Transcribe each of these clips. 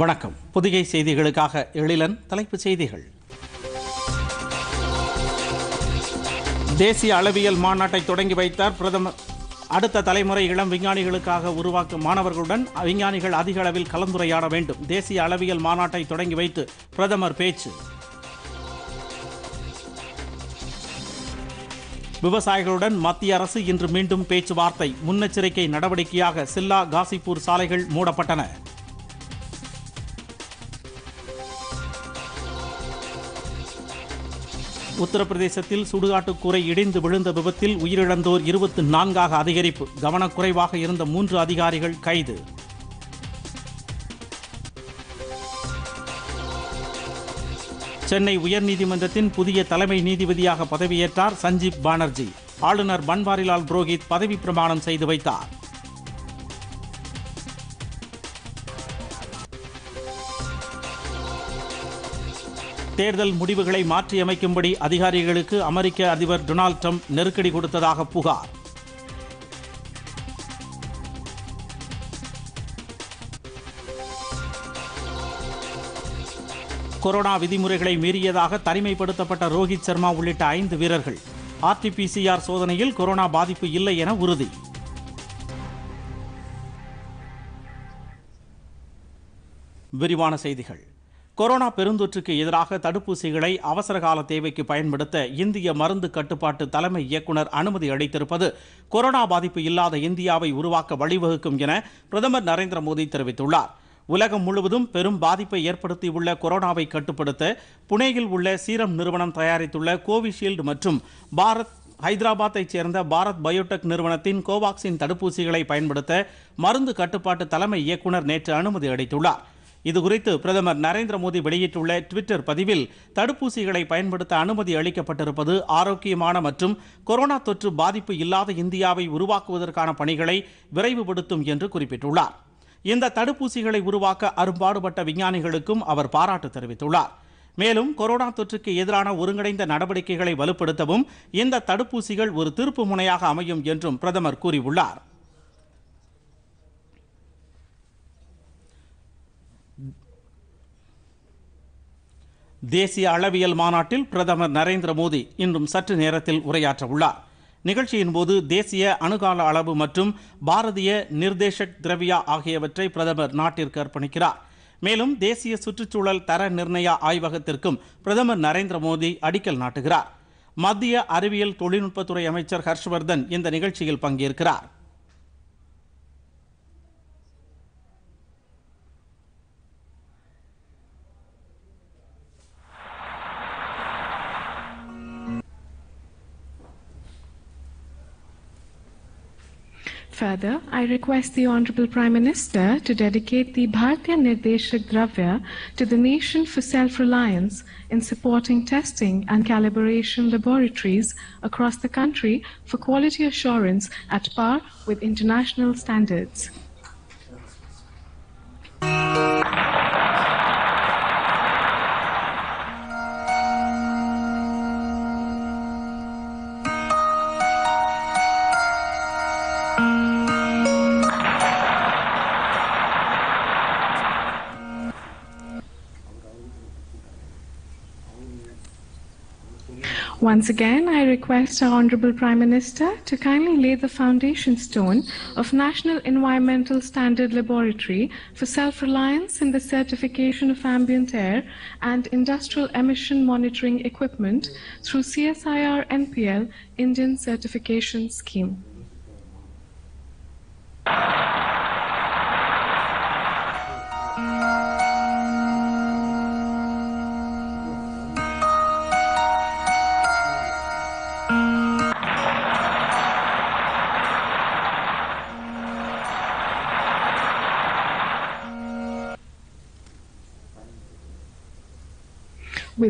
வணக்கம் புதிய செய்திகளுக்காக எழிலன் தலைப்புச் செய்திகள் தேசிய அளவியல் மாநாட்டை தொடங்கி வைத்தார் பிரதமர் அடுத்த தலைமுறை இளம் விஞ்ஞானிகளுக்காக உருவாக்கும் மாணவர்களுடன் விஞ்ஞானிகள் அதிக அளவில் கலந்துரையாட வேண்டும் தேசிய அளவியல் மாநாட்டை தொடங்கி வைத்து பிரதமர் பேச்சு விவசாயிகளுடன் மத்திய அரசு இன்று மீண்டும் பேச்சுவார்த்தை முன்னெச்சரிக்கை நடவடிக்கையாக சில்லா காசிப்பூர் சாலைகள் மூடப்பட்டன உத்தரப்பிரதேசத்தில் சுடுகாட்டுக்கூரை இடிந்து விழுந்த விபத்தில் உயிரிழந்தோர் இருபத்தி நான்காக அதிகரிப்பு கவனக்குறைவாக இருந்த மூன்று அதிகாரிகள் கைது சென்னை உயர்நீதிமன்றத்தின் புதிய தலைமை நீதிபதியாக பதவியேற்றார் சஞ்சீப் பானர்ஜி ஆளுநர் பன்வாரிலால் புரோஹித் பதவி பிரமாணம் செய்து வைத்தார் தேர்தல் முடிவுகளை மாற்றியமைக்கும்படி அதிகாரிகளுக்கு அமெரிக்க அதிபர் டொனால்ட் ட்ரம்ப் நெருக்கடி கொடுத்ததாக புகார் கொரோனா விதிமுறைகளை மீறியதாக தனிமைப்படுத்தப்பட்ட ரோஹித் சர்மா உள்ளிட்ட ஐந்து வீரர்கள் ஆர்டிபிசிஆர் சோதனையில் கொரோனா பாதிப்பு இல்லை என உறுதி விரிவான செய்திகள் கொரோனா பெருந்தொற்றுக்கு எதிராக தடுப்பூசிகளை அவசர கால தேவைக்கு பயன்படுத்த இந்திய மருந்து கட்டுப்பாட்டு தலைமை இயக்குநர் அனுமதி அளித்திருப்பது கொரோனா பாதிப்பு இல்லாத இந்தியாவை உருவாக்க வழிவகுக்கும் என பிரதமர் நரேந்திர மோடி தெரிவித்துள்ளார் உலகம் முழுவதும் பெரும் பாதிப்பை ஏற்படுத்தியுள்ள கொரோனாவை கட்டுப்படுத்த புனேயில் உள்ள சீரம் நிறுவனம் தயாரித்துள்ள கோவிஷீல்டு மற்றும் பாரத் ஹைதராபாத்தைச் சேர்ந்த பாரத் பயோடெக் நிறுவனத்தின் கோவாக்சின் தடுப்பூசிகளை பயன்படுத்த மருந்து கட்டுப்பாட்டு தலைமை இயக்குநர் நேற்று அனுமதி அளித்துள்ளார் இது குறித்து பிரதமர் நரேந்திர மோடி வெளியிட்டுள்ள ட்விட்டர் பதிவில் தடுப்பூசிகளை பயன்படுத்த அனுமதி அளிக்கப்பட்டிருப்பது ஆரோக்கியமான மற்றும் கொரோனா தொற்று பாதிப்பு இல்லாத இந்தியாவை உருவாக்குவதற்கான பணிகளை விரைவுபடுத்தும் என்று குறிப்பிட்டுள்ளார் இந்த தடுப்பூசிகளை உருவாக்க அரும்பாடுபட்ட விஞ்ஞானிகளுக்கும் அவர் பாராட்டு தெரிவித்துள்ளார் மேலும் கொரோனா தொற்றுக்கு எதிரான ஒருங்கிணைந்த நடவடிக்கைகளை வலுப்படுத்தவும் இந்த தடுப்பூசிகள் ஒரு திருப்பு முனையாக அமையும் என்றும் பிரதமர் கூறியுள்ளார் தேசிய அளவியல் மாநாட்டில் பிரதமர் நரேந்திர மோடி இன்றும் சற்று நேரத்தில் உரையாற்ற உள்ளார் நிகழ்ச்சியின் போது தேசிய அணுகால அளவு மற்றும் பாரதிய நிர்தேஷக் திரவியா ஆகியவற்றை பிரதமர் நாட்டிற்கு அர்ப்பணிக்கிறார் மேலும் தேசிய சுற்றுச்சூழல் தர நிர்ணய ஆய்வகத்திற்கும் பிரதமர் நரேந்திர மோடி அடிக்கல் நாட்டுகிறார் மத்திய அறிவியல் தொழில்நுட்பத்துறை அமைச்சர் ஹர்ஷ்வர்தன் இந்த நிகழ்ச்சியில் பங்கேற்கிறார் Further, I request the Honorable Prime Minister to dedicate the Bharatiya Nirdeshak Dravya to the nation for self-reliance in supporting testing and calibration laboratories across the country for quality assurance at par with international standards. Once again, I request our Honorable Prime Minister to kindly lay the foundation stone of National Environmental Standard Laboratory for self-reliance in the certification of ambient air and industrial emission monitoring equipment through CSIR NPL Indian Certification Scheme.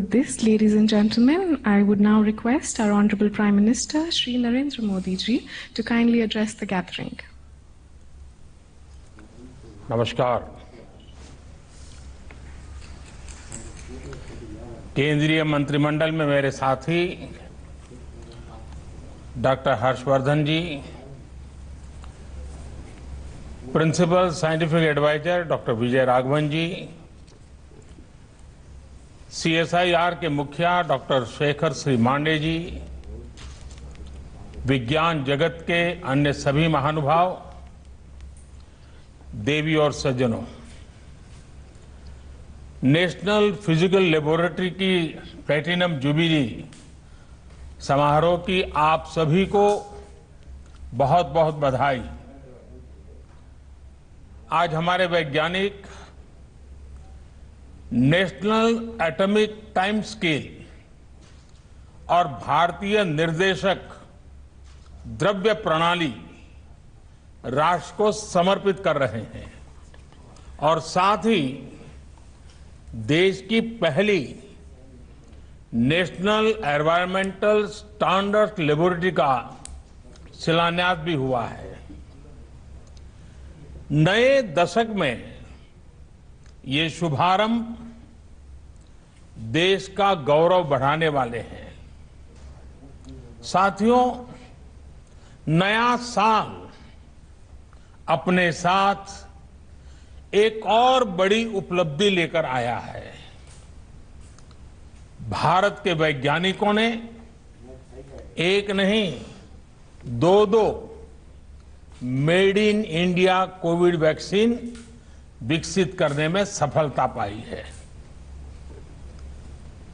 with this, ladies and gentlemen, I would now request our Honorable Prime Minister, Sri Narendra Modi ji, to kindly address the gathering. Namaskar. केंद्रीय मंत्रिमंडल में मेरे साथी doctor Harshvardhan ji principal scientific adviser doctor Vijay Raghavan ji CSIR के मुखिया doctor Shekhar Shri Mande ji विज्ञान जगत के अन्य सभी महानुभाव देवी और सज्जनों नेशनल फिजिकल लेबोरेटरी की प्लेटिनम जुबिली समारोह की आप सभी को बहुत बहुत बधाई आज हमारे वैज्ञानिक नेशनल एटॉमिक टाइम स्केल और भारतीय निर्देशक द्रव्य प्रणाली राष्ट्र को समर्पित कर रहे हैं और साथ ही देश की पहली नेशनल एनवायरमेंटल स्टैंडर्ड लेबोरेटरी का शिलान्यास भी हुआ है नए दशक में ये शुभारंभ देश का गौरव बढ़ाने वाले हैं साथियों नया साल अपने साथ एक और बड़ी उपलब्धि लेकर आया है भारत के वैज्ञानिकों ने एक नहीं दो दो made in India COVID vaccine विकसित करने में सफलता पाई है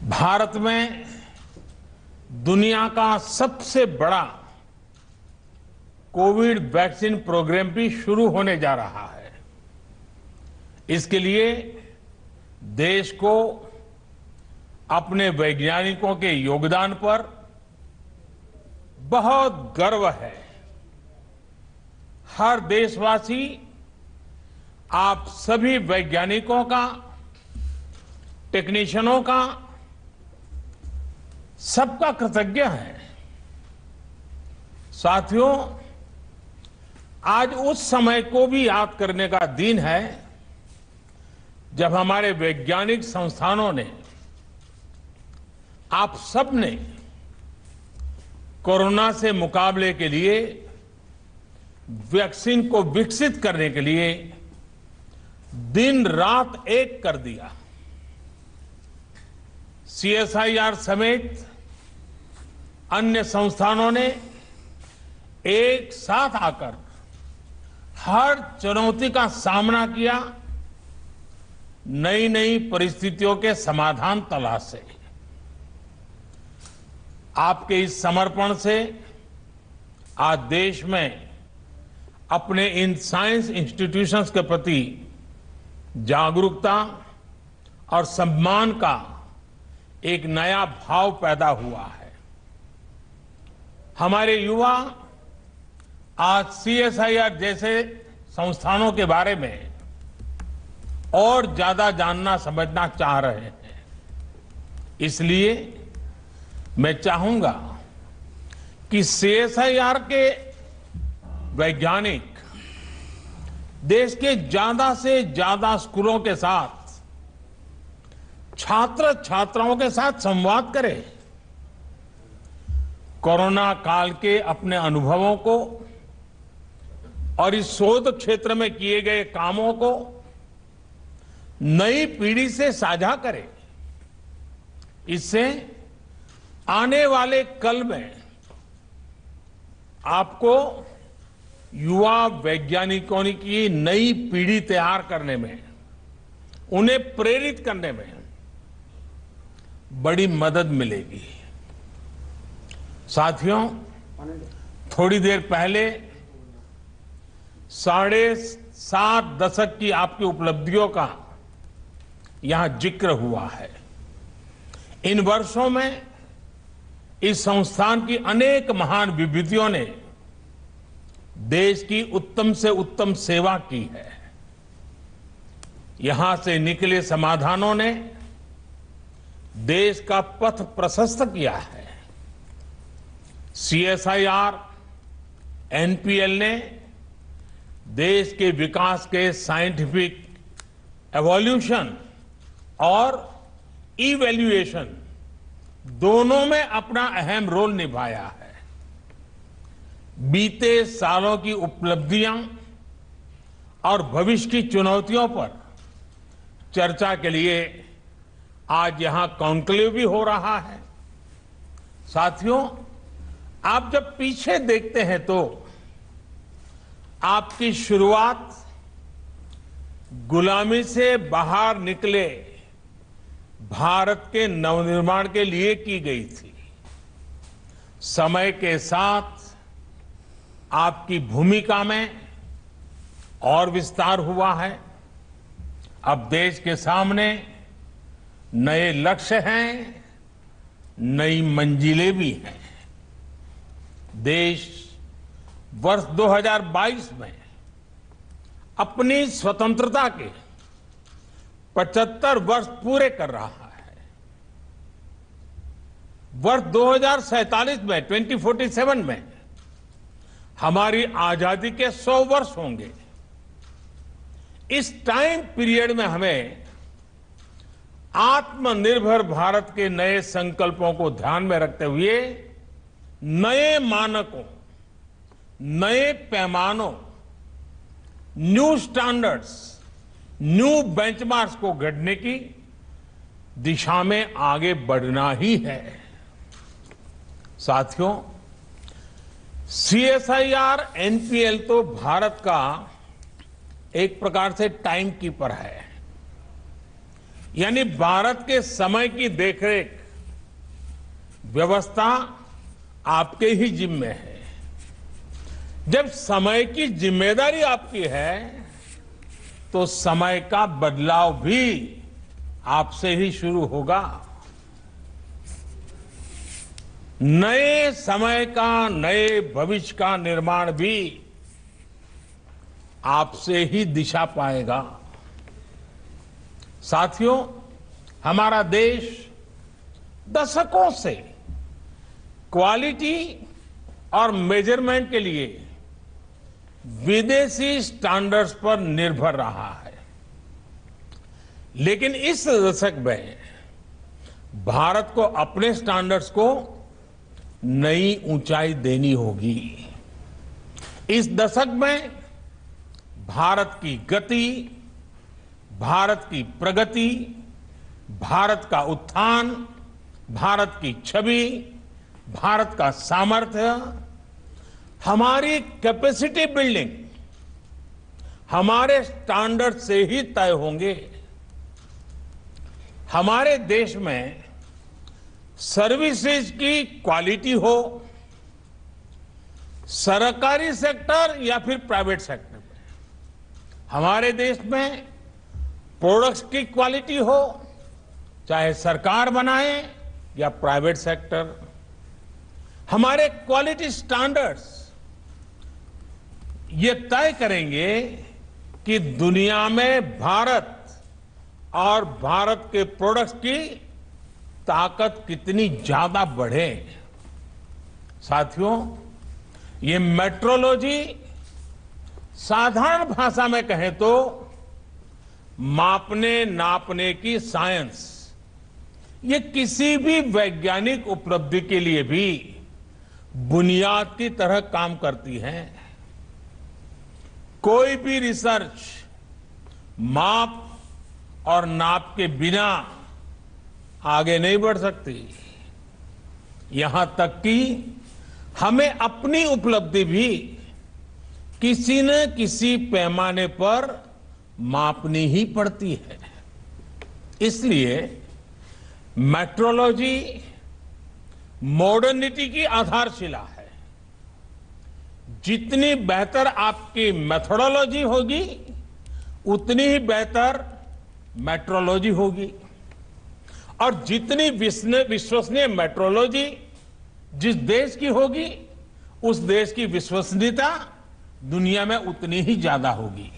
भारत में दुनिया का सबसे बड़ा कोविड वैक्सीन प्रोग्राम भी शुरू होने जा रहा है इसके लिए देश को अपने वैज्ञानिकों के योगदान पर बहुत गर्व है हर देशवासी आप सभी वैज्ञानिकों का टेक्नीशियनों का सबका कृतज्ञ है साथियों आज उस समय को भी याद करने का दिन है जब हमारे वैज्ञानिक संस्थानों ने आप सब ने कोरोना से मुकाबले के लिए वैक्सीन को विकसित करने के लिए दिन रात एक कर दिया सीएसआईआर समेत अन्य संस्थानों ने एक साथ आकर हर चुनौती का सामना किया नई नई परिस्थितियों के समाधान तलाश से आपके इस समर्पण से आज देश में अपने इन साइंस इंस्टीट्यूशंस के प्रति जागरूकता और सम्मान का एक नया भाव पैदा हुआ है हमारे युवा आज सीएसआईआर जैसे संस्थानों के बारे में और ज्यादा जानना समझना चाह रहे हैं इसलिए मैं चाहूंगा कि सीएसआईआर के वैज्ञानिक देश के ज्यादा से ज्यादा स्कूलों के साथ छात्र छात्राओं के साथ संवाद करें कोरोना काल के अपने अनुभवों को और इस शोध क्षेत्र में किए गए कामों को नई पीढ़ी से साझा करें इससे आने वाले कल में आपको युवा वैज्ञानिकों की नई पीढ़ी तैयार करने में उन्हें प्रेरित करने में बड़ी मदद मिलेगी साथियों थोड़ी देर पहले साढ़े सात दशक की आपकी उपलब्धियों का यहां जिक्र हुआ है इन वर्षों में इस संस्थान की अनेक महान विभूतियों ने देश की उत्तम से उत्तम सेवा की है यहां से निकले समाधानों ने देश का पथ प्रशस्त किया है सीएसआईआर एनपीएल ने देश के विकास के साइंटिफिक एवोल्यूशन और इवेल्युएशन दोनों में अपना अहम रोल निभाया है बीते सालों की उपलब्धियां और भविष्य की चुनौतियों पर चर्चा के लिए आज यहां कॉन्क्लेव भी हो रहा है साथियों आप जब पीछे देखते हैं तो आपकी शुरुआत गुलामी से बाहर निकले भारत के नवनिर्माण के लिए की गई थी समय के साथ आपकी भूमिका में और विस्तार हुआ है अब देश के सामने नए लक्ष्य हैं नई मंजिलें भी हैं देश वर्ष 2022 में अपनी स्वतंत्रता के 75 वर्ष पूरे कर रहा है वर्ष 2047 में 2047 में हमारी आजादी के सौ वर्ष होंगे इस टाइम पीरियड में हमें आत्मनिर्भर भारत के नए संकल्पों को ध्यान में रखते हुए नए मानकों नए पैमानों न्यू स्टैंडर्ड्स न्यू बेंचमार्क्स को गढ़ने की दिशा में आगे बढ़ना ही है साथियों सीएसआईआर एनपीएल तो भारत का एक प्रकार से टाइम कीपर है यानी भारत के समय की देखरेख व्यवस्था आपके ही जिम्मे है जब समय की जिम्मेदारी आपकी है तो समय का बदलाव भी आपसे ही शुरू होगा नए समय का नए भविष्य का निर्माण भी आपसे ही दिशा पाएगा साथियों हमारा देश दशकों से क्वालिटी और मेजरमेंट के लिए विदेशी स्टैंडर्ड्स पर निर्भर रहा है लेकिन इस दशक में भारत को अपने स्टैंडर्ड्स को नई ऊंचाई देनी होगी इस दशक में भारत की गति भारत की प्रगति भारत का उत्थान भारत की छवि भारत का सामर्थ्य हमारी कैपेसिटी बिल्डिंग हमारे स्टैंडर्ड से ही तय होंगे हमारे देश में सर्विसेज की क्वालिटी हो सरकारी सेक्टर या फिर प्राइवेट सेक्टर में हमारे देश में प्रोडक्ट्स की क्वालिटी हो चाहे सरकार बनाए या प्राइवेट सेक्टर हमारे क्वालिटी स्टैंडर्ड्स ये तय करेंगे कि दुनिया में भारत और भारत के प्रोडक्ट्स की ताकत कितनी ज्यादा बढ़े साथियों ये मेट्रोलॉजी साधारण भाषा में कहें तो मापने नापने की साइंस ये किसी भी वैज्ञानिक उपलब्धि के लिए भी बुनियाद की तरह काम करती है कोई भी रिसर्च माप और नाप के बिना आगे नहीं बढ़ सकती यहां तक कि हमें अपनी उपलब्धि भी किसी न किसी पैमाने पर मापनी ही पड़ती है इसलिए मेट्रोलॉजी मॉडर्निटी की आधारशिला है जितनी बेहतर आपकी मेथोडोलॉजी होगी उतनी ही बेहतर मेट्रोलॉजी होगी और जितनी विश्वसनीय मेट्रोलॉजी जिस देश की होगी उस देश की विश्वसनीयता दुनिया में उतनी ही ज्यादा होगी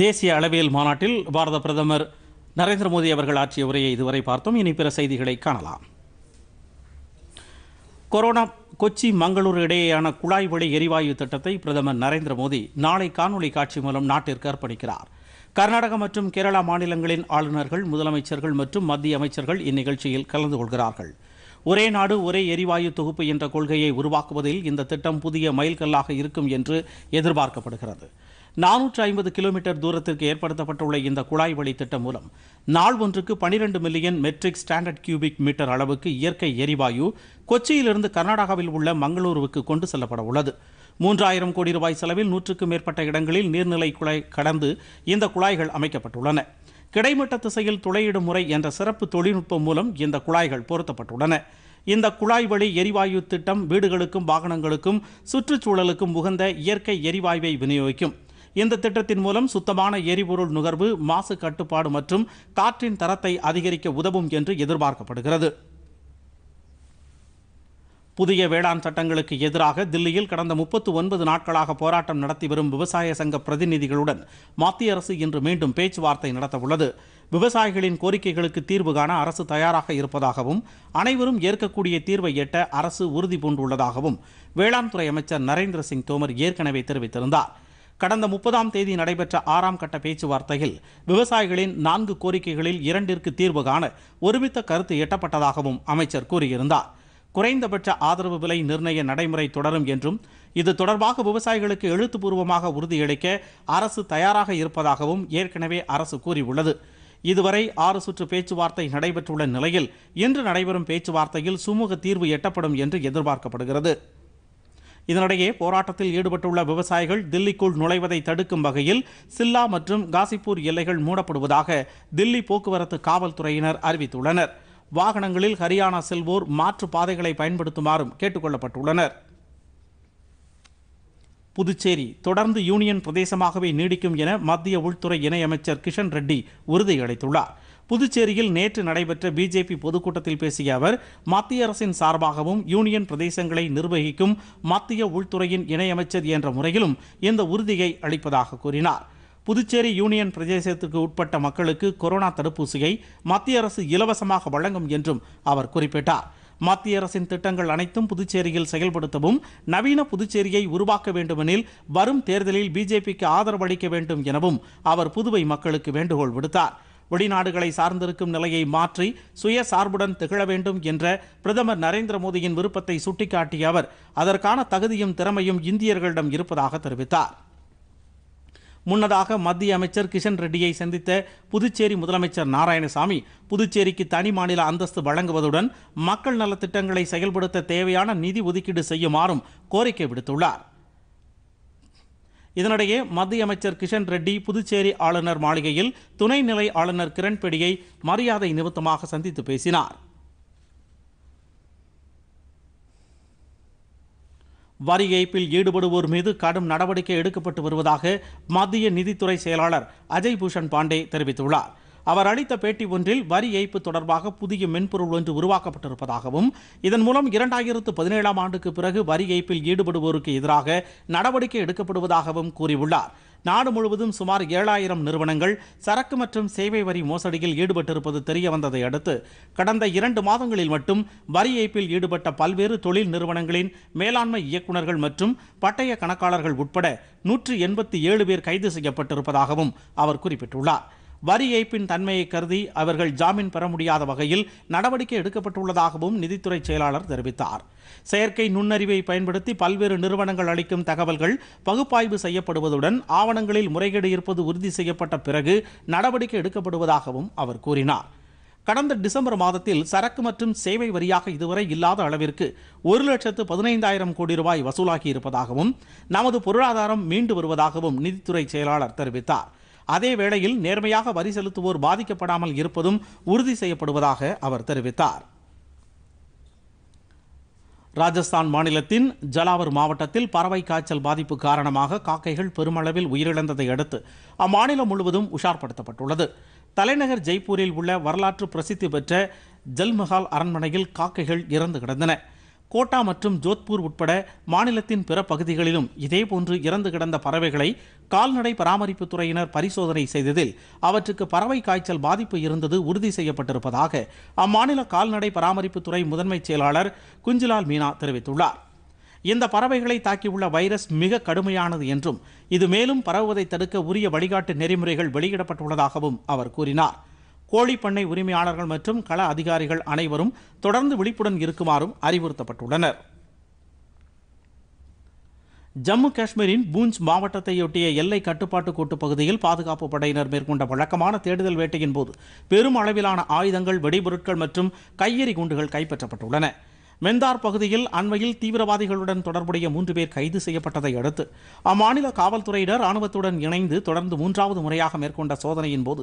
தேசிய அளவியல் மாநாட்டில் பாரத பிரதமர் நரேந்திர மோடி அவர்கள் ஆற்றிய உரையை இதுவரை பார்த்தோம் இனி பிற செய்திகளை காணலாம் கொரோனா கொச்சி மங்களூர் இடையேயான குழாய் வழி எரிவாயு திட்டத்தை பிரதமர் நரேந்திர மோடி நாளை காணொலி காட்சி மூலம் நாட்டிற்கு அர்ப்பணிக்கிறார் கர்நாடக மற்றும் கேரளா மாநிலங்களின் ஆளுநர்கள் முதலமைச்சர்கள் மற்றும் மத்திய அமைச்சர்கள் இந்நிகழ்ச்சியில் கலந்து கொள்கிறார்கள் ஒரே நாடு ஒரே எரிவாயு தொகுப்பு என்ற கொள்கையை உருவாக்குவதில் இந்த திட்டம் புதிய மைல்கல்லாக இருக்கும் என்று எதிர்பார்க்கப்படுகிறது நானூற்று ஐம்பது கிலோமீட்டர் தூரத்திற்கு ஏற்படுத்தப்பட்டுள்ள இந்த குழாய் வழி திட்டம் மூலம் நாள் ஒன்றுக்கு பனிரெண்டு million metric standard cubic metre அளவுக்கு இயற்கை எரிவாயு கொச்சியிலிருந்து கர்நாடகாவில் உள்ள மங்களூருவுக்கு கொண்டு செல்லப்பட உள்ளது மூன்றாயிரம் கோடி ரூபாய் செலவில் நூற்றுக்கும் மேற்பட்ட இடங்களில் நீர்நிலை குழாய் கடந்து இந்த குழாய்கள் அமைக்கப்பட்டுள்ளன கிடைமட்ட திசையில் துளையிடும் முறை என்ற சிறப்பு தொழில்நுட்பம் மூலம் இந்த குழாய்கள் பொருத்தப்பட்டுள்ளன இந்த குழாய் வழி எரிவாயு திட்டம் வீடுகளுக்கும் வாகனங்களுக்கும் சுற்றுச்சூழலுக்கும் உகந்த இயற்கை எரிவாயுவை விநியோகிக்கும் இந்த திட்டத்தின் மூலம் சுத்தமான எரிபொருள் நுகர்வு மாசு கட்டுப்பாடு மற்றும் காற்றின் தரத்தை அதிகரிக்க உதவும் என்று எதிர்பார்க்கப்படுகிறது புதிய வேளாண் சட்டங்களுக்கு எதிராக தில்லியில் கடந்த முப்பத்து ஒன்பது நாட்களாக போராட்டம் நடத்தி வரும் விவசாய சங்க பிரதிநிதிகளுடன் மத்திய அரசு இன்று மீண்டும் பேச்சுவார்த்தை நடத்தவுள்ளது விவசாயிகளின் கோரிக்கைகளுக்கு தீர்வு காண அரசு தயாராக இருப்பதாகவும் அனைவரும் ஏற்கக்கூடிய தீர்வை எட்ட அரசு உறுதி பூண்டுள்ளதாகவும் வேளாண் துறை அமைச்சர் நரேந்திர சிங் தோமர் ஏற்கனவே தெரிவித்திருந்தார் கடந்த முப்பதாம் தேதி நடைபெற்ற ஆறாம் கட்ட பேச்சுவார்த்தையில் விவசாயிகளின் நான்கு கோரிக்கைகளில் இரண்டிற்கு தீர்வு காண ஒருமித்த கருத்து எட்டப்பட்டதாகவும் அமைச்சர் கூறியிருந்தார் குறைந்தபட்ச ஆதரவு விலை நிர்ணய நடைமுறை தொடரும் என்றும் இது தொடர்பாக விவசாயிகளுக்கு எழுத்துப்பூர்வமாக உறுதியளிக்க அரசு தயாராக இருப்பதாகவும் ஏற்கனவே அரசு கூறியுள்ளது இதுவரை ஆறு சுற்று பேச்சுவார்த்தை நடைபெற்றுள்ள நிலையில் இன்று நடைபெறும் பேச்சுவார்த்தையில் சுமூக தீர்வு எட்டப்படும் என்று எதிர்பார்க்கப்படுகிறது இதனிடையே போராட்டத்தில் ஈடுபட்டுள்ள விவசாயிகள் தில்லிக்குள் நுழைவதை தடுக்கும் வகையில் சில்லா மற்றும் காசிப்பூர் எல்லைகள் மூடப்படுவதாக தில்லி போக்குவரத்து காவல்துறையினர் அறிவித்துள்ளனர் வாகனங்களில் ஹரியானா செல்வோர் மாற்று பாதைகளை பயன்படுத்துமாறும் கேட்டுக்கொள்ளப்பட்டுள்ளனர் புதுச்சேரி தொடர்ந்து யூனியன் பிரதேசமாகவே நீடிக்கும் என மத்திய உள்துறை இணையமைச்சர் கிஷன் ரெட்டி உறுதியளித்துள்ளார் புதுச்சேரியில் நேற்று நடைபெற்ற பிஜேபி பொதுக்கூட்டத்தில் பேசிய அவர் மத்திய அரசின் சார்பாகவும் யூனியன் பிரதேசங்களை நிர்வகிக்கும் மத்திய உள்துறையின் இணையமைச்சர் என்ற முறையிலும் இந்த உறுதியை அளிப்பதாக கூறினார் புதுச்சேரி யூனியன் பிரதேசத்துக்கு உட்பட்ட மக்களுக்கு கொரோனா தடுப்பூசியை மத்திய அரசு இலவசமாக வழங்கும் என்றும் அவர் குறிப்பிட்டார் மத்திய அரசின் திட்டங்கள் அனைத்தும் புதுச்சேரியில் செயல்படுத்தவும் நவீன புதுச்சேரியை உருவாக்க வேண்டுமெனில் வரும் தேர்தலில் பிஜேபிக்கு ஆதரவு அளிக்க வேண்டும் எனவும் அவர் புதுவை மக்களுக்கு வேண்டுகோள் விடுத்தார் வெளிநாடுகளை சார்ந்திருக்கும் நிலையை மாற்றி சுய சார்புடன் திகழ வேண்டும் என்ற பிரதமர் நரேந்திர மோடியின் விருப்பத்தை சுட்டிக்காட்டிய அவர் அதற்கான தகுதியும் திறமையும் இந்தியர்களிடம் இருப்பதாக தெரிவித்தார் முன்னதாக மத்திய அமைச்சர் கிஷன் ரெட்டியை சந்தித்த புதுச்சேரி முதலமைச்சர் நாராயணசாமி புதுச்சேரிக்கு தனி மாநில அந்தஸ்து வழங்குவதுடன் மக்கள் நலத்திட்டங்களை செயல்படுத்த தேவையான நிதி ஒதுக்கீடு செய்யுமாறும் கோரிக்கை விடுத்துள்ளார் இதனிடையே மத்திய அமைச்சர் கிஷன் ரெட்டி புதுச்சேரி ஆளுநர் மாளிகையில் துணைநிலை ஆளுநர் கிரண்பேடியை மரியாதை நிமித்தமாக சந்தித்து பேசினார் வரி ஏய்ப்பில் ஈடுபடுவோர் மீது கடும் நடவடிக்கை எடுக்கப்பட்டு வருவதாக மத்திய நிதித்துறை செயலாளர் அஜய் பூஷன் பாண்டே தெரிவித்துள்ளார் அவர் அளித்த பேட்டி ஒன்றில் வரி ஏய்ப்பு தொடர்பாக புதிய மென்பொருள் ஒன்று உருவாக்கப்பட்டிருப்பதாகவும் இதன் மூலம் இரண்டாயிரத்து பதினேழாம் ஆண்டுக்கு பிறகு வரி ஏய்ப்பில் ஈடுபடுவோருக்கு எதிராக நடவடிக்கை எடுக்கப்படுவதாகவும் கூறியுள்ளார் நாடு முழுவதும் சுமார் ஏழாயிரம் நிறுவனங்கள் சரக்கு மற்றும் சேவை வரி மோசடியில் ஈடுபட்டிருப்பது தெரிய வந்ததை அடுத்து கடந்த இரண்டு மாதங்களில் மட்டும் வரி ஏய்ப்பில் ஈடுபட்ட பல்வேறு தொழில் நிறுவனங்களின் மேலாண்மை இயக்குநர்கள் மற்றும் பட்டய கணக்காளர்கள் உட்பட நூற்று எண்பத்தி ஏழு பேர் கைது செய்யப்பட்டிருப்பதாகவும் அவர் குறிப்பிட்டுள்ளார் வரி ஏய்ப்பின் தன்மையை கருதி அவர்கள் ஜாமீன் பெற முடியாத வகையில் நடவடிக்கை எடுக்கப்பட்டுள்ளதாகவும் நிதித்துறை செயலாளர் தெரிவித்தார் செயற்கை நுண்ணறிவை பயன்படுத்தி பல்வேறு நிறுவனங்கள் அளிக்கும் தகவல்கள் பகுப்பாய்வு செய்யப்படுவதுடன் ஆவணங்களில் முறைகேடு இருப்பது உறுதி செய்யப்பட்ட பிறகு நடவடிக்கை எடுக்கப்படுவதாகவும் அவர் கூறினார் கடந்த டிசம்பர் மாதத்தில் சரக்கு மற்றும் சேவை வரியாக இதுவரை இல்லாத அளவிற்கு ஒரு லட்சத்து பதினைந்தாயிரம் கோடி ரூபாய் வசூலாகி இருப்பதாகவும் நமது பொருளாதாரம் மீண்டு வருவதாகவும் நிதித்துறை செயலாளர் தெரிவித்தார் அதே வேளையில் நேர்மையாக வரி செலுத்துவோர் பாதிக்கப்படாமல் இருப்பதும் உறுதி செய்யப்படுவதாக அவர் தெரிவித்தார் ராஜஸ்தான் மாநிலத்தின் ஜலாவர் மாவட்டத்தில் பறவை காய்ச்சல் பாதிப்பு காரணமாக காக்கைகள் பெருமளவில் உயிரிழந்ததை அடுத்து அம்மாநிலம் முழுவதும் உஷார்படுத்தப்பட்டுள்ளது தலைநகர் ஜெய்ப்பூரில் உள்ள வரலாற்று பிரசித்தி பெற்ற ஜல்மஹால் அரண்மனையில் காக்கைகள் இறந்து கிடந்தன கோட்டா மற்றும் ஜோத்பூர் உட்பட மாநிலத்தின் பிற பகுதிகளிலும் இதேபோன்று இறந்து கிடந்த பறவைகளை கால்நடை பராமரிப்பு துறையினர் பரிசோதனை செய்ததில் அவற்றுக்கு பறவை காய்ச்சல் பாதிப்பு இருந்தது உறுதி செய்யப்பட்டிருப்பதாக அம்மாநில கால்நடை பராமரிப்புத்துறை முதன்மைச் செயலாளர் குஞ்சிலால் மீனா தெரிவித்துள்ளார் இந்த பறவைகளை தாக்கியுள்ள வைரஸ் மிக கடுமையானது என்றும் இது மேலும் பரவுவதை தடுக்க உரிய வழிகாட்டு நெறிமுறைகள் வெளியிடப்பட்டுள்ளதாகவும் அவர் கூறினார் கோழிப்பண்ணை உரிமையாளர்கள் மற்றும் கள அதிகாரிகள் அனைவரும் தொடர்ந்து விழிப்புடன் இருக்குமாறும் அறிவுறுத்தப்பட்டுள்ளனர் ஜம்மு காஷ்மீரின் பூஞ்ச் மாவட்டத்தையொட்டிய எல்லை கட்டுப்பாட்டு கோட்டு பகுதியில் பாதுகாப்பு படையினர் மேற்கொண்ட வழக்கமான தேடுதல் வேட்டையின் போது பெரும் அளவிலான ஆயுதங்கள் வெடிபொருட்கள் மற்றும் கையெறி குண்டுகள் கைப்பற்றப்பட்டுள்ளன மெந்தார் பகுதியில் அண்மையில் தீவிரவாதிகளுடன் தொடர்புடைய மூன்று பேர் கைது செய்யப்பட்டதை அடுத்து அம்மாநில காவல்துறையினர் ராணுவத்துடன் இணைந்து தொடர்ந்து மூன்றாவது முறையாக மேற்கொண்ட சோதனையின் போது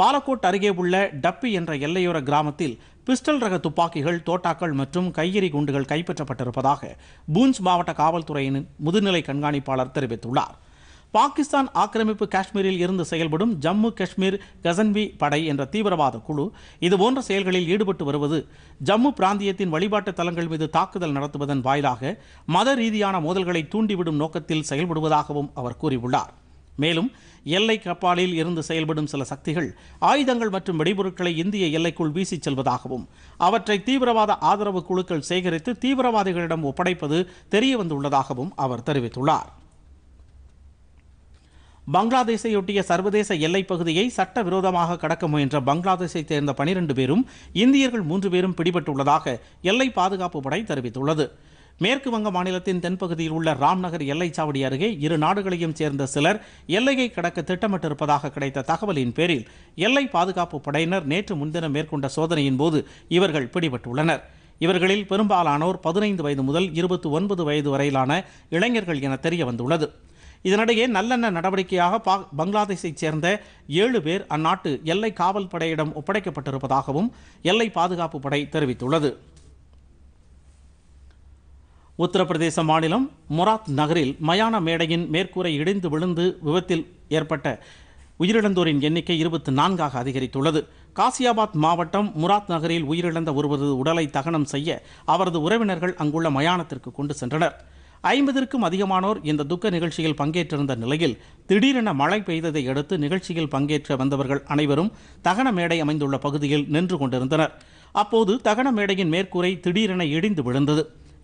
பாலக்கோட் அருகே உள்ள டப்பி என்ற எல்லையோர கிராமத்தில் பிஸ்டல் ரக துப்பாக்கிகள் தோட்டாக்கள் மற்றும் கையெறி குண்டுகள் கைப்பற்றப்பட்டிருப்பதாக பூஞ்ச் மாவட்ட காவல்துறையின் முதுநிலை கண்காணிப்பாளர் தெரிவித்துள்ளார் பாகிஸ்தான் ஆக்கிரமிப்பு காஷ்மீரில் இருந்து செயல்படும் ஜம்மு காஷ்மீர் கசன்வி படை என்ற தீவிரவாத குழு இதுபோன்ற செயல்களில் ஈடுபட்டு வருவது ஜம்மு பிராந்தியத்தின் வழிபாட்டு தலங்கள் மீது தாக்குதல் நடத்துவதன் வாயிலாக மத ரீதியான மோதல்களை தூண்டிவிடும் நோக்கத்தில் செயல்படுவதாகவும் அவர் கூறியுள்ளார் மேலும் எல்லை கப்பாலில் இருந்து செயல்படும் சில சக்திகள் ஆயுதங்கள் மற்றும் வெடிபொருட்களை இந்திய எல்லைக்குள் வீசிச் செல்வதாகவும் அவற்றை தீவிரவாத ஆதரவு குழுக்கள் சேகரித்து தீவிரவாதிகளிடம் ஒப்படைப்பது தெரியவந்துள்ளதாகவும் அவர் தெரிவித்துள்ளார் பங்களாதேஷையொட்டிய சர்வதேச எல்லைப் பகுதியை சட்டவிரோதமாக கடக்க முயன்ற பங்களாதேஷை சேர்ந்த பனிரெண்டு பேரும் இந்தியர்கள் மூன்று பேரும் பிடிபட்டுள்ளதாக எல்லை பாதுகாப்பு படை தெரிவித்துள்ளது மேற்கு வங்க மாநிலத்தின் தென்பகுதியில் உள்ள ராம்நகர் எல்லைச்சாவடி அருகே இரு நாடுகளையும் சேர்ந்த சிலர் எல்லையை கடக்க திட்டமிட்டிருப்பதாக கிடைத்த தகவலின் பேரில் எல்லை பாதுகாப்பு படையினர் நேற்று முன்தினம் மேற்கொண்ட சோதனையின் போது இவர்கள் பிடிபட்டுள்ளனர் இவர்களில் பெரும்பாலானோர் பதினைந்து வயது முதல் இருபத்தி ஒன்பது வயது வரையிலான இளைஞர்கள் என தெரிய வந்துள்ளது இதனிடையே நல்லெண்ண நடவடிக்கையாக பா பங்களாதேஷைச் சேர்ந்த ஏழு பேர் அந்நாட்டு எல்லை காவல் படையிடம் ஒப்படைக்கப்பட்டிருப்பதாகவும் எல்லை பாதுகாப்பு படை தெரிவித்துள்ளது உத்தரப்பிரதேச மாநிலம் முராத் நகரில் மயான மேடையின் மேற்கூரை இடிந்து விழுந்து விபத்தில் ஏற்பட்ட உயிரிழந்தோரின் எண்ணிக்கை இருபத்தி நான்காக அதிகரித்துள்ளது காசியாபாத் மாவட்டம் முராத் நகரில் உயிரிழந்த ஒருவரது உடலை தகனம் செய்ய அவரது உறவினர்கள் அங்குள்ள மயானத்திற்கு கொண்டு சென்றனர் ஐம்பதிற்கும் அதிகமானோர் இந்த துக்க நிகழ்ச்சியில் பங்கேற்றிருந்த நிலையில் திடீரென மழை பெய்ததை அடுத்து நிகழ்ச்சியில் பங்கேற்ற வந்தவர்கள் அனைவரும் தகன மேடை அமைந்துள்ள பகுதியில் நின்று கொண்டிருந்தனர் அப்போது தகன மேடையின் மேற்கூரை திடீரென இடிந்து விழுந்தது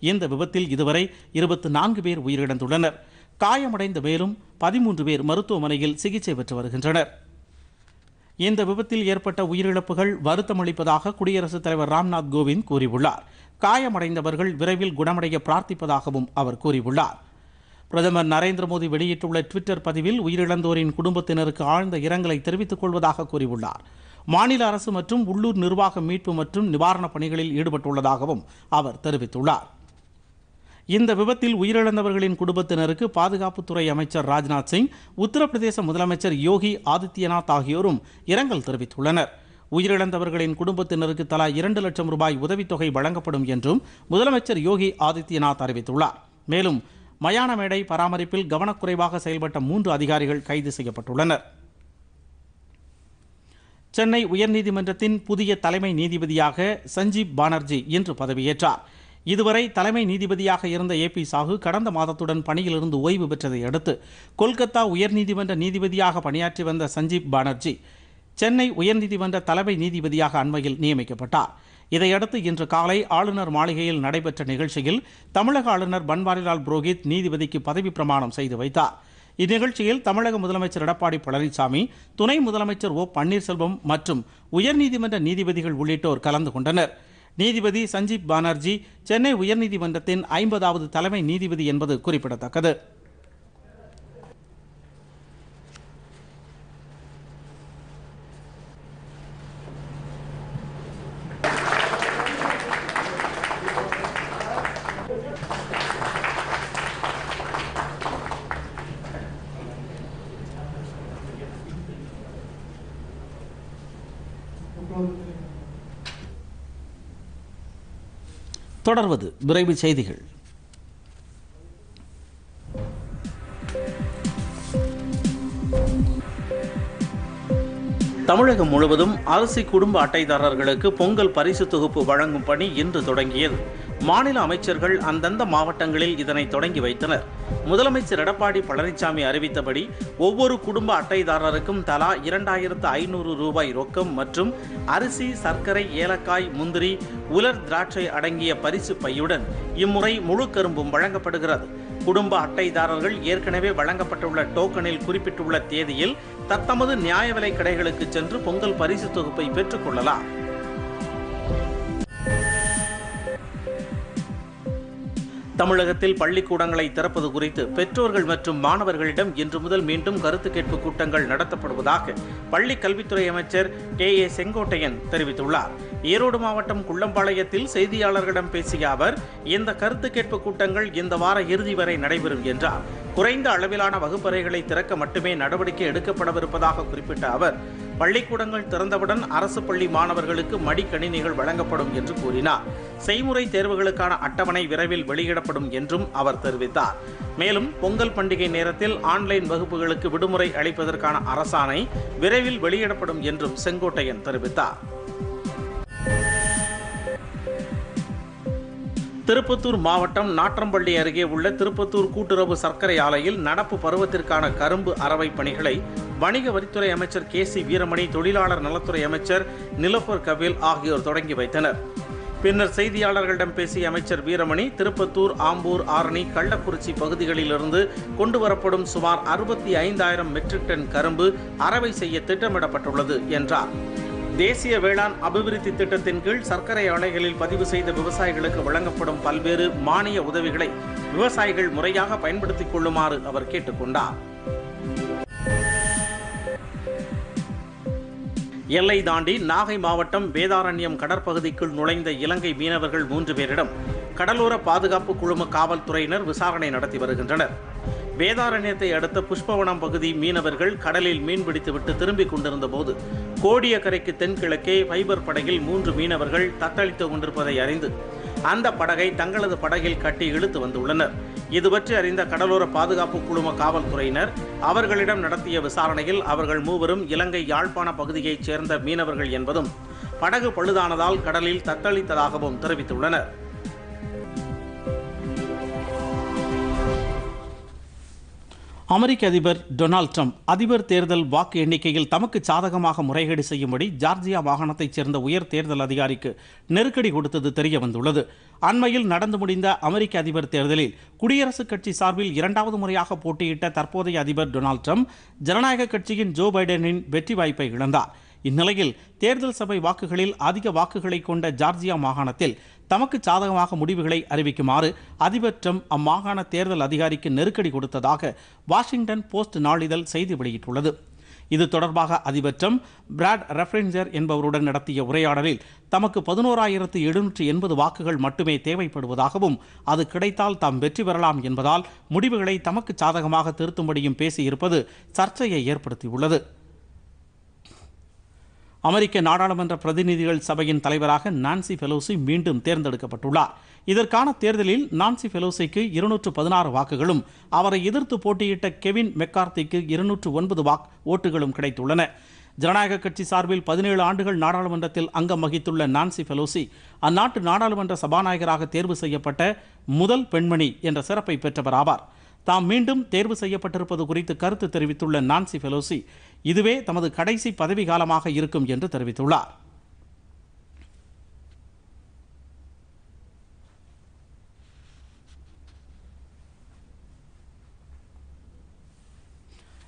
இந்த விபத்தில் இதுவரை இருபத்தி நான்கு பேர் உயிரிழந்துள்ளனர் காயமடைந்த மேலும் பதிமூன்று பேர் மருத்துவமனையில் சிகிச்சை பெற்று வருகின்றனர் இந்த விபத்தில் ஏற்பட்ட உயிரிழப்புகள் வருத்தமளிப்பதாக குடியரசுத் தலைவர் ராம்நாத் கோவிந்த் கூறியுள்ளார் காயமடைந்தவர்கள் விரைவில் குணமடைய பிரார்த்திப்பதாகவும் அவர் கூறியுள்ளார் பிரதமர் நரேந்திர மோடி வெளியிட்டுள்ள ட்விட்டர் பதிவில் உயிரிழந்தோரின் குடும்பத்தினருக்கு ஆழ்ந்த இரங்கலை தெரிவித்துக் கொள்வதாக கூறியுள்ளார் மாநில அரசு மற்றும் உள்ளூர் நிர்வாக மீட்பு மற்றும் நிவாரணப் பணிகளில் ஈடுபட்டுள்ளதாகவும் அவர் தெரிவித்துள்ளார் இந்த விபத்தில் உயிரிழந்தவர்களின் குடும்பத்தினருக்கு பாதுகாப்புத்துறை அமைச்சர் ராஜ்நாத் சிங் உத்தரப்பிரதேச முதலமைச்சர் யோகி ஆதித்யநாத் ஆகியோரும் இரங்கல் தெரிவித்துள்ளனர் உயிரிழந்தவர்களின் குடும்பத்தினருக்கு தலா இரண்டு லட்சம் ரூபாய் உதவித்தொகை வழங்கப்படும் என்றும் முதலமைச்சர் யோகி ஆதித்யநாத் அறிவித்துள்ளார் மேலும் மயான மேடை பராமரிப்பில் கவனக்குறைவாக செயல்பட்ட மூன்று அதிகாரிகள் கைது செய்யப்பட்டுள்ளனர் சென்னை உயர்நீதிமன்றத்தின் புதிய தலைமை நீதிபதியாக சஞ்சீப் பானர்ஜி இன்று பதவியேற்றார் இதுவரை தலைமை நீதிபதியாக இருந்த ஏ பி சாஹு கடந்த மாதத்துடன் பணியிலிருந்து ஓய்வு பெற்றதை அடுத்து கொல்கத்தா உயர்நீதிமன்ற நீதிபதியாக பணியாற்றி வந்த சஞ்சீப் பானர்ஜி சென்னை உயர்நீதிமன்ற தலைமை நீதிபதியாக அண்மையில் நியமிக்கப்பட்டார் இதையடுத்து இன்று காலை ஆளுநர் மாளிகையில் நடைபெற்ற நிகழ்ச்சியில் தமிழக ஆளுநர் பன்வாரிலால் புரோஹித் நீதிபதிக்கு பதவி பிரமாணம் செய்து வைத்தார் இந்நிகழ்ச்சியில் தமிழக முதலமைச்சர் எடப்பாடி பழனிசாமி துணை முதலமைச்சர் ஓ பன்னீர்செல்வம் மற்றும் உயர்நீதிமன்ற நீதிபதிகள் உள்ளிட்டோர் கலந்து கொண்டனர் நீதிபதி சஞ்சீப் பானர்ஜி சென்னை உயர்நீதிமன்றத்தின் ஐம்பதாவது தலைமை நீதிபதி என்பது குறிப்பிடத்தக்கது தொடர்வது விரைவு செய்திகள் தமிழகம் முழுவதும் அரிசி குடும்ப அட்டைதாரர்களுக்கு பொங்கல் பரிசு தொகுப்பு வழங்கும் பணி இன்று தொடங்கியது மாநில அமைச்சர்கள் அந்தந்த மாவட்டங்களில் இதனை தொடங்கி வைத்தனர் முதலமைச்சர் எடப்பாடி பழனிசாமி அறிவித்தபடி ஒவ்வொரு குடும்ப அட்டைதாரருக்கும் தலா இரண்டாயிரத்து ஐநூறு ரூபாய் ரொக்கம் மற்றும் அரிசி சர்க்கரை ஏலக்காய் முந்திரி உலர் திராட்சை அடங்கிய பரிசு பையுடன் இம்முறை முழு கரும்பும் வழங்கப்படுகிறது குடும்ப அட்டைதாரர்கள் ஏற்கனவே வழங்கப்பட்டுள்ள டோக்கனில் குறிப்பிட்டுள்ள தேதியில் தத்தமது நியாய விலை கடைகளுக்கு சென்று பொங்கல் பரிசு தொகுப்பை பெற்றுக்கொள்ளலாம் தமிழகத்தில் பள்ளிக்கூடங்களை திறப்பது குறித்து பெற்றோர்கள் மற்றும் மாணவர்களிடம் இன்று முதல் மீண்டும் கருத்து கேட்பு கூட்டங்கள் நடத்தப்படுவதாக பள்ளி கல்வித்துறை அமைச்சர் கே ஏ செங்கோட்டையன் தெரிவித்துள்ளார் ஈரோடு மாவட்டம் குள்ளம்பாளையத்தில் செய்தியாளர்களிடம் பேசிய அவர் இந்த கருத்து கேட்பு கூட்டங்கள் இந்த வார இறுதி வரை நடைபெறும் என்றார் குறைந்த அளவிலான வகுப்பறைகளை திறக்க மட்டுமே நடவடிக்கை எடுக்கப்படவிருப்பதாக குறிப்பிட்ட அவர் பள்ளிக்கூடங்கள் திறந்தவுடன் அரசு பள்ளி மாணவர்களுக்கு மடிக்கணினிகள் வழங்கப்படும் என்று கூறினார் செய்முறை தேர்வுகளுக்கான அட்டவணை விரைவில் வெளியிடப்படும் என்றும் அவர் தெரிவித்தார் மேலும் பொங்கல் பண்டிகை நேரத்தில் ஆன்லைன் வகுப்புகளுக்கு விடுமுறை அளிப்பதற்கான அரசாணை விரைவில் வெளியிடப்படும் என்றும் செங்கோட்டையன் தெரிவித்தார் திருப்பத்தூர் மாவட்டம் நாற்றம்பள்ளி அருகே உள்ள திருப்பத்தூர் கூட்டுறவு சர்க்கரை ஆலையில் நடப்பு பருவத்திற்கான கரும்பு அறவை பணிகளை வணிக வரித்துறை அமைச்சர் கே சி வீரமணி தொழிலாளர் நலத்துறை அமைச்சர் நிலப்பர் கபில் ஆகியோர் தொடங்கி வைத்தனர் பின்னர் செய்தியாளர்களிடம் பேசிய அமைச்சர் வீரமணி திருப்பத்தூர் ஆம்பூர் ஆரணி கள்ளக்குறிச்சி பகுதிகளிலிருந்து கொண்டுவரப்படும் சுமார் அறுபத்தி ஐந்தாயிரம் மெட்ரிக் டன் கரும்பு அறவை செய்ய திட்டமிடப்பட்டுள்ளது என்றார் தேசிய வேளாண் அபிவிருத்தி திட்டத்தின் கீழ் சர்க்கரை ஆலைகளில் பதிவு செய்த விவசாயிகளுக்கு வழங்கப்படும் பல்வேறு மானிய உதவிகளை விவசாயிகள் முறையாக பயன்படுத்திக் கொள்ளுமாறு அவர் கேட்டுக்கொண்டார் எல்லை தாண்டி நாகை மாவட்டம் வேதாரண்யம் கடற்பகுதிக்குள் நுழைந்த இலங்கை மீனவர்கள் மூன்று பேரிடம் கடலோர பாதுகாப்பு குழும காவல்துறையினர் விசாரணை நடத்தி வருகின்றனர் வேதாரண்யத்தை அடுத்த புஷ்பவனம் பகுதி மீனவர்கள் கடலில் மீன்பிடித்துவிட்டு திரும்பிக் கொண்டிருந்த போது கோடியக்கரைக்கு தென்கிழக்கே ஃபைபர் படகில் மூன்று மீனவர்கள் தத்தளித்துக் கொண்டிருப்பதை அறிந்து அந்த படகை தங்களது படகில் கட்டி இழுத்து வந்துள்ளனர் இதுபற்றி அறிந்த கடலோர பாதுகாப்பு குழும காவல்துறையினர் அவர்களிடம் நடத்திய விசாரணையில் அவர்கள் மூவரும் இலங்கை யாழ்ப்பாண பகுதியைச் சேர்ந்த மீனவர்கள் என்பதும் படகு பழுதானதால் கடலில் தத்தளித்ததாகவும் தெரிவித்துள்ளனர் அமெரிக்க அதிபர் டொனால்ட் ட்ரம்ப் அதிபர் தேர்தல் வாக்கு எண்ணிக்கையில் தமக்கு சாதகமாக முறைகேடு செய்யும்படி ஜார்ஜியா மாகாணத்தைச் சேர்ந்த உயர் தேர்தல் அதிகாரிக்கு நெருக்கடி கொடுத்தது தெரிய வந்துள்ளது அண்மையில் நடந்து முடிந்த அமெரிக்க அதிபர் தேர்தலில் குடியரசுக் கட்சி சார்பில் இரண்டாவது முறையாக போட்டியிட்ட தற்போதைய அதிபர் டொனால்ட் ட்ரம்ப் ஜனநாயக கட்சியின் ஜோ பைடனின் வெற்றி வாய்ப்பை இழந்தார் இந்நிலையில் தேர்தல் சபை வாக்குகளில் அதிக வாக்குகளை கொண்ட ஜார்ஜியா மாகாணத்தில் தமக்கு சாதகமாக முடிவுகளை அறிவிக்குமாறு அதிபர் ட்ரம்ப் அம்மாகாண தேர்தல் அதிகாரிக்கு நெருக்கடி கொடுத்ததாக வாஷிங்டன் போஸ்ட் நாளிதழ் செய்தி வெளியிட்டுள்ளது இது தொடர்பாக அதிபர் ட்ரம்ப் பிராட் ரெஃப்ரிஞ்சர் என்பவருடன் நடத்திய உரையாடலில் தமக்கு பதினோராயிரத்து எழுநூற்று எண்பது வாக்குகள் மட்டுமே தேவைப்படுவதாகவும் அது கிடைத்தால் தாம் வெற்றி பெறலாம் என்பதால் முடிவுகளை தமக்கு சாதகமாக திருத்தும்படியும் பேசியிருப்பது சர்ச்சையை ஏற்படுத்தியுள்ளது அமெரிக்க நாடாளுமன்ற பிரதிநிதிகள் சபையின் தலைவராக நான்சி பெலோசி மீண்டும் தேர்ந்தெடுக்கப்பட்டுள்ளார் இதற்கான தேர்தலில் நான்சி பெலோசிக்கு இருநூற்று பதினாறு வாக்குகளும் அவரை எதிர்த்து போட்டியிட்ட கெவின் மெக்கார்த்திக்கு இருநூற்று ஒன்பது வாக் ஓட்டுகளும் கிடைத்துள்ளன ஜனநாயக கட்சி சார்பில் பதினேழு ஆண்டுகள் நாடாளுமன்றத்தில் அங்கம் வகித்துள்ள நான்சி பெலோசி அந்நாட்டு நாடாளுமன்ற சபாநாயகராக தேர்வு செய்யப்பட்ட முதல் பெண்மணி என்ற சிறப்பை பெற்றவர் ஆவார் தாம் மீண்டும் தேர்வு செய்யப்பட்டிருப்பது குறித்து கருத்து தெரிவித்துள்ள நான்சி பெலோசி இதுவே தமது கடைசி பதவி காலமாக இருக்கும் என்று தெரிவித்துள்ளார்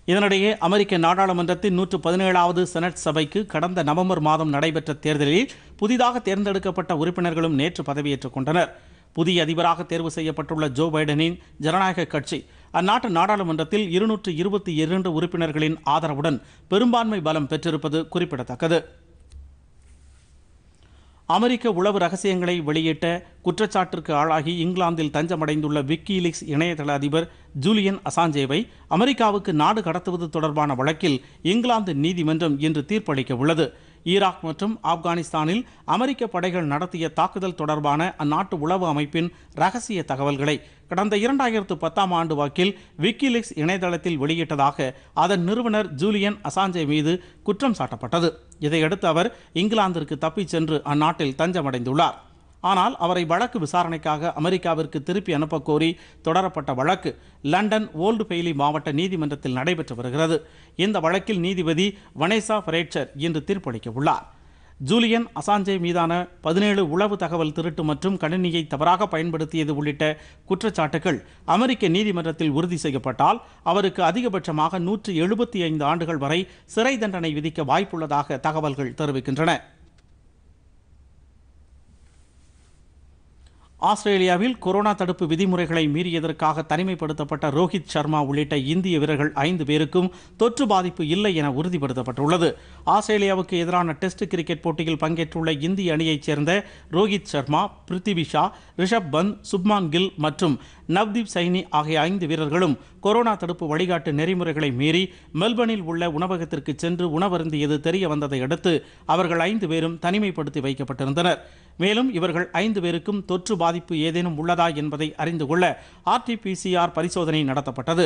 இதனிடையே அமெரிக்க நாடாளுமன்றத்தின் நூற்று பதினேழாவது செனட் சபைக்கு கடந்த நவம்பர் மாதம் நடைபெற்ற தேர்தலில் புதிதாக தேர்ந்தெடுக்கப்பட்ட உறுப்பினர்களும் நேற்று பதவியேற்றுக் கொண்டனர் புதிய அதிபராக தேர்வு செய்யப்பட்டுள்ள ஜோ பைடனின் ஜனநாயக கட்சி அந்நாட்டு நாடாளுமன்றத்தில் இருநூற்று இருபத்தி இரண்டு உறுப்பினர்களின் ஆதரவுடன் பெரும்பான்மை பலம் பெற்றிருப்பது குறிப்பிடத்தக்கது அமெரிக்க உளவு ரகசியங்களை வெளியிட்ட குற்றச்சாட்டிற்கு ஆளாகி இங்கிலாந்தில் தஞ்சமடைந்துள்ள விக்கிலீக்ஸ் இணையதள அதிபர் ஜூலியன் அசாஞ்சேவை அமெரிக்காவுக்கு நாடு கடத்துவது தொடர்பான வழக்கில் இங்கிலாந்து நீதிமன்றம் இன்று தீர்ப்பளிக்க உள்ளது ஈராக் மற்றும் ஆப்கானிஸ்தானில் அமெரிக்க படைகள் நடத்திய தாக்குதல் தொடர்பான அந்நாட்டு உளவு அமைப்பின் ரகசிய தகவல்களை கடந்த இரண்டாயிரத்து பத்தாம் ஆண்டு வாக்கில் விக்கிலீக்ஸ் இணையதளத்தில் வெளியிட்டதாக அதன் நிறுவனர் ஜூலியன் அசாஞ்சே மீது குற்றம் சாட்டப்பட்டது இதையடுத்து அவர் இங்கிலாந்திற்கு தப்பிச் சென்று அந்நாட்டில் தஞ்சமடைந்துள்ளார் ஆனால் அவரை வழக்கு விசாரணைக்காக அமெரிக்காவிற்கு திருப்பி அனுப்ப கோரி தொடரப்பட்ட வழக்கு லண்டன் ஓல்டு பெய்லி மாவட்ட நீதிமன்றத்தில் நடைபெற்று வருகிறது இந்த வழக்கில் நீதிபதி வனேசா ஃபரேட்சர் இன்று தீர்ப்பளிக்க உள்ளார் ஜூலியன் அசாஞ்சே மீதான பதினேழு உளவு தகவல் திருட்டு மற்றும் கணினியை தவறாக பயன்படுத்தியது உள்ளிட்ட குற்றச்சாட்டுகள் அமெரிக்க நீதிமன்றத்தில் உறுதி செய்யப்பட்டால் அவருக்கு அதிகபட்சமாக நூற்று எழுபத்தி ஐந்து ஆண்டுகள் வரை சிறை தண்டனை விதிக்க வாய்ப்புள்ளதாக தகவல்கள் தெரிவிக்கின்றன ஆஸ்திரேலியாவில் கொரோனா தடுப்பு விதிமுறைகளை மீறியதற்காக தனிமைப்படுத்தப்பட்ட ரோஹித் சர்மா உள்ளிட்ட இந்திய வீரர்கள் ஐந்து பேருக்கும் தொற்று பாதிப்பு இல்லை என உறுதிப்படுத்தப்பட்டுள்ளது ஆஸ்திரேலியாவுக்கு எதிரான டெஸ்ட் கிரிக்கெட் போட்டியில் பங்கேற்றுள்ள இந்திய அணியைச் சேர்ந்த ரோஹித் சர்மா பிருத்திவி ஷா ரிஷப் பந்த் சுப்மான் கில் மற்றும் நவ்தீப் சைனி ஆகிய ஐந்து வீரர்களும் கொரோனா தடுப்பு வழிகாட்டு நெறிமுறைகளை மீறி மெல்பர்னில் உள்ள உணவகத்திற்கு சென்று உணவருந்தியது தெரிய வந்ததை அடுத்து அவர்கள் ஐந்து பேரும் தனிமைப்படுத்தி வைக்கப்பட்டிருந்தனர் மேலும் இவர்கள் ஐந்து பேருக்கும் தொற்று பாதிப்பு ஏதேனும் உள்ளதா என்பதை அறிந்து கொள்ள ஆர்டிபிசிஆர் பரிசோதனை நடத்தப்பட்டது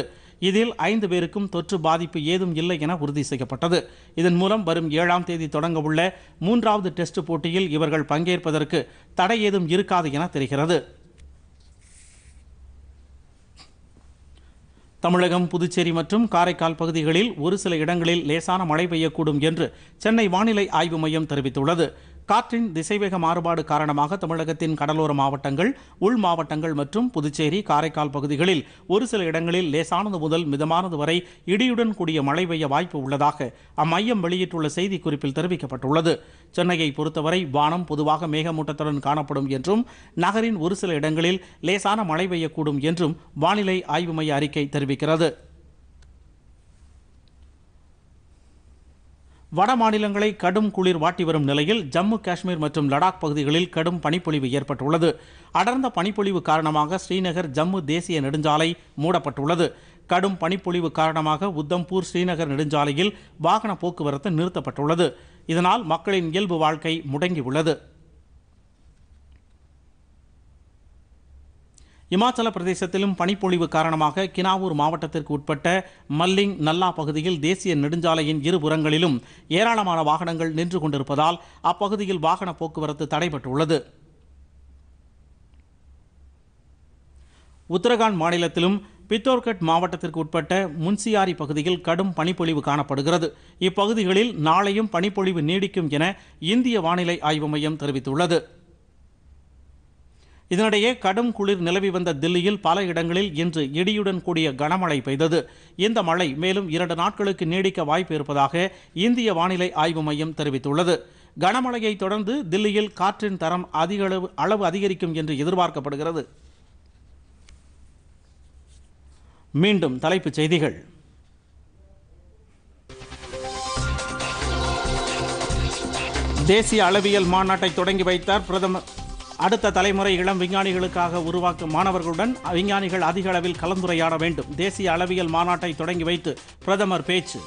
இதில் ஐந்து பேருக்கும் தொற்று பாதிப்பு ஏதும் இல்லை என உறுதி செய்யப்பட்டது இதன் மூலம் வரும் ஏழாம் தேதி தொடங்க உள்ள மூன்றாவது டெஸ்ட் போட்டியில் இவர்கள் பங்கேற்பதற்கு தடை ஏதும் இருக்காது என தெரிகிறது தமிழகம் புதுச்சேரி மற்றும் காரைக்கால் பகுதிகளில் ஒரு சில இடங்களில் லேசான மழை பெய்யக்கூடும் என்று சென்னை வானிலை ஆய்வு மையம் தெரிவித்துள்ளது காற்றின் திசைவேக மாறுபாடு காரணமாக தமிழகத்தின் கடலோர மாவட்டங்கள் உள் மாவட்டங்கள் மற்றும் புதுச்சேரி காரைக்கால் பகுதிகளில் ஒரு சில இடங்களில் லேசானது முதல் மிதமானது வரை இடியுடன் கூடிய மழை பெய்ய வாய்ப்பு உள்ளதாக அம்மையம் வெளியிட்டுள்ள செய்திக்குறிப்பில் தெரிவிக்கப்பட்டுள்ளது சென்னையை பொறுத்தவரை வானம் பொதுவாக மேகமூட்டத்துடன் காணப்படும் என்றும் நகரின் ஒரு சில இடங்களில் லேசான மழை பெய்யக்கூடும் என்றும் வானிலை ஆய்வு மைய அறிக்கை தெரிவிக்கிறது வட மாநிலங்களை கடும் குளிர் வாட்டி வரும் நிலையில் ஜம்மு காஷ்மீர் மற்றும் லடாக் பகுதிகளில் கடும் பனிப்பொழிவு ஏற்பட்டுள்ளது அடர்ந்த பனிப்பொழிவு காரணமாக ஸ்ரீநகர் ஜம்மு தேசிய நெடுஞ்சாலை மூடப்பட்டுள்ளது கடும் பனிப்பொழிவு காரணமாக உத்தம்பூர் ஸ்ரீநகர் நெடுஞ்சாலையில் வாகன போக்குவரத்து நிறுத்தப்பட்டுள்ளது இதனால் மக்களின் இயல்பு வாழ்க்கை முடங்கியுள்ளது இமாச்சல பிரதேசத்திலும் பனிப்பொழிவு காரணமாக கினாவூர் மாவட்டத்திற்கு உட்பட்ட மல்லிங் நல்லா பகுதியில் தேசிய நெடுஞ்சாலையின் இருபுறங்களிலும் ஏராளமான வாகனங்கள் நின்று கொண்டிருப்பதால் அப்பகுதியில் வாகன போக்குவரத்து தடைபட்டுள்ளது உத்தரகாண்ட் மாநிலத்திலும் பித்தோர்கட் மாவட்டத்திற்கு உட்பட்ட முன்சியாரி பகுதியில் கடும் பனிப்பொழிவு காணப்படுகிறது இப்பகுதிகளில் நாளையும் பனிப்பொழிவு நீடிக்கும் என இந்திய வானிலை ஆய்வு மையம் தெரிவித்துள்ளது இதனிடையே கடும் குளிர் நிலவி வந்த தில்லியில் பல இடங்களில் இன்று இடியுடன் கூடிய கனமழை பெய்தது இந்த மழை மேலும் இரண்டு நாட்களுக்கு நீடிக்க வாய்ப்பு இருப்பதாக இந்திய வானிலை ஆய்வு மையம் தெரிவித்துள்ளது கனமழையை தொடர்ந்து தில்லியில் காற்றின் தரம் அதிக அளவு அளவு அதிகரிக்கும் என்று எதிர்பார்க்கப்படுகிறது மீண்டும் தலைப்புச் செய்திகள் தேசிய அளவியல் மாநாட்டை தொடங்கி வைத்தார் பிரதமர் அடுத்த தலைமுறை இளம் விஞ்ஞானிகளுக்காக உருவாக்கும் மாணவர்களுடன் விஞ்ஞானிகள் அதிக அளவில் கலந்துரையாட வேண்டும் தேசிய அளவியல் மாநாட்டை தொடங்கி வைத்து பிரதமர் பேச்சு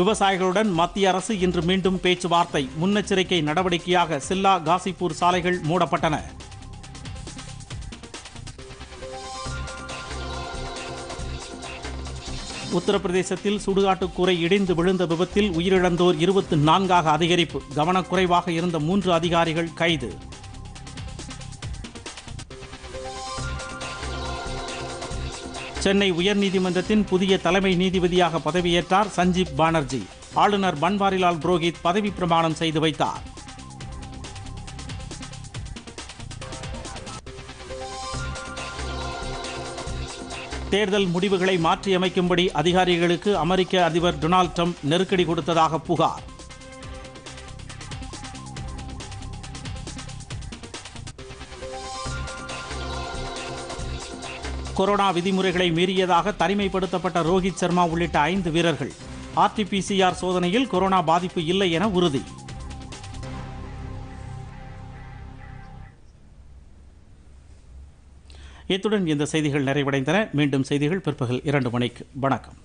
விவசாயிகளுடன் மத்திய அரசு இன்று மீண்டும் பேச்சுவார்த்தை முன்னெச்சரிக்கை நடவடிக்கையாக சில்லா காசிப்பூர் சாலைகள் மூடப்பட்டன உத்தரப்பிரதேசத்தில் சுடுகாட்டுக்கூரை இடிந்து விழுந்த விபத்தில் உயிரிழந்தோர் இருபத்தி நான்காக அதிகரிப்பு கவனக்குறைவாக இருந்த மூன்று அதிகாரிகள் கைது சென்னை உயர்நீதிமன்றத்தின் புதிய தலைமை நீதிபதியாக பதவியேற்றார் சஞ்சீப் பானர்ஜி ஆளுநர் பன்வாரிலால் புரோஹித் பதவி பிரமாணம் செய்து வைத்தார் தேர்தல் முடிவுகளை மாற்றியமைக்கும்படி அதிகாரிகளுக்கு அமெரிக்க அதிபர் டொனால்ட் ட்ரம்ப் நெருக்கடி கொடுத்ததாக புகார் கொரோனா விதிமுறைகளை மீறியதாக தனிமைப்படுத்தப்பட்ட ரோஹித் சர்மா உள்ளிட்ட ஐந்து வீரர்கள் ஆர்டிபிசிஆர் சோதனையில் கொரோனா பாதிப்பு இல்லை என உறுதி இத்துடன் இந்த செய்திகள் நிறைவடைந்தன மீண்டும் செய்திகள் பிற்பகல் இரண்டு மணிக்கு வணக்கம்